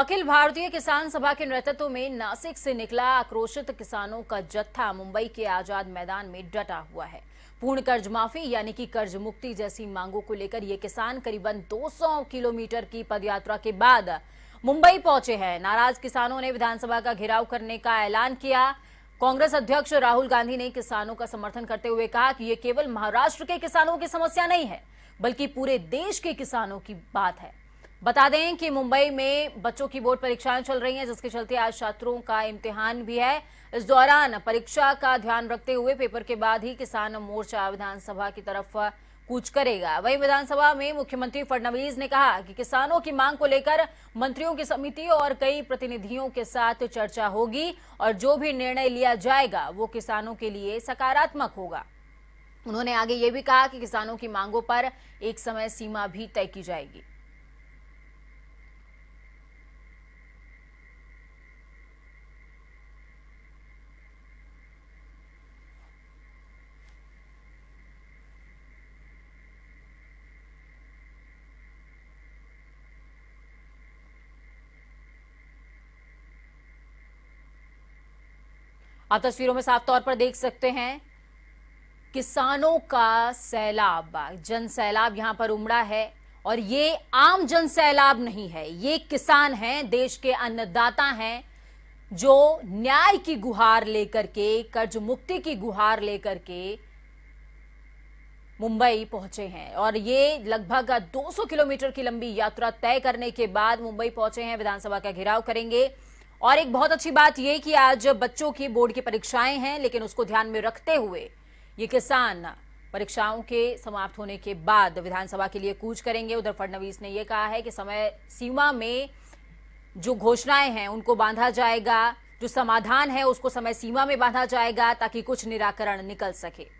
अखिल भारतीय किसान सभा के नेतृत्व में नासिक से निकला आक्रोशित किसानों का जत्था मुंबई के आजाद मैदान में डटा हुआ है पूर्ण कर्ज माफी यानी कि कर्ज मुक्ति जैसी मांगों को लेकर ये किसान करीबन 200 किलोमीटर की पदयात्रा के बाद मुंबई पहुंचे हैं नाराज किसानों ने विधानसभा का घेराव करने का ऐलान किया कांग्रेस अध्यक्ष राहुल गांधी ने किसानों का समर्थन करते हुए कहा कि ये केवल महाराष्ट्र के किसानों की समस्या नहीं है बल्कि पूरे देश के किसानों की बात है बता दें कि मुंबई में बच्चों की बोर्ड परीक्षाएं चल रही हैं जिसके चलते आज छात्रों का इम्तिहान भी है इस दौरान परीक्षा का ध्यान रखते हुए पेपर के बाद ही किसान मोर्चा विधानसभा की तरफ कूच करेगा वहीं विधानसभा में मुख्यमंत्री फडणवीस ने कहा कि किसानों की मांग को लेकर मंत्रियों की समिति और कई प्रतिनिधियों के साथ चर्चा होगी और जो भी निर्णय लिया जाएगा वो किसानों के लिए सकारात्मक होगा उन्होंने आगे ये भी कहा कि किसानों की मांगों पर एक समय सीमा भी तय की जाएगी आप तस्वीरों में साफ तौर पर देख सकते हैं किसानों का सैलाब जन सैलाब यहां पर उमड़ा है और ये आम जन सैलाब नहीं है ये किसान हैं देश के अन्नदाता हैं जो न्याय की गुहार लेकर के कर्ज मुक्ति की गुहार लेकर के मुंबई पहुंचे हैं और ये लगभग 200 किलोमीटर की लंबी यात्रा तय करने के बाद मुंबई पहुंचे हैं विधानसभा का घेराव करेंगे और एक बहुत अच्छी बात यह कि आज बच्चों की बोर्ड की परीक्षाएं हैं लेकिन उसको ध्यान में रखते हुए ये किसान परीक्षाओं के समाप्त होने के बाद विधानसभा के लिए कूच करेंगे उधर फडणवीस ने यह कहा है कि समय सीमा में जो घोषणाएं हैं उनको बांधा जाएगा जो समाधान है उसको समय सीमा में बांधा जाएगा ताकि कुछ निराकरण निकल सके